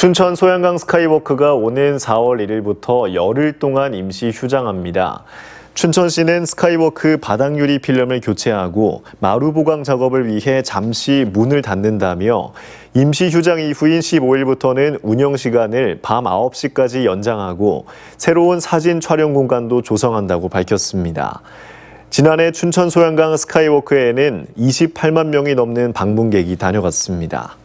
춘천 소양강 스카이워크가 오는 4월 1일부터 열흘 동안 임시 휴장합니다. 춘천시는 스카이워크 바닥유리 필름을 교체하고 마루 보강 작업을 위해 잠시 문을 닫는다며 임시 휴장 이후인 15일부터는 운영 시간을 밤 9시까지 연장하고 새로운 사진 촬영 공간도 조성한다고 밝혔습니다. 지난해 춘천 소양강 스카이워크에는 28만 명이 넘는 방문객이 다녀갔습니다.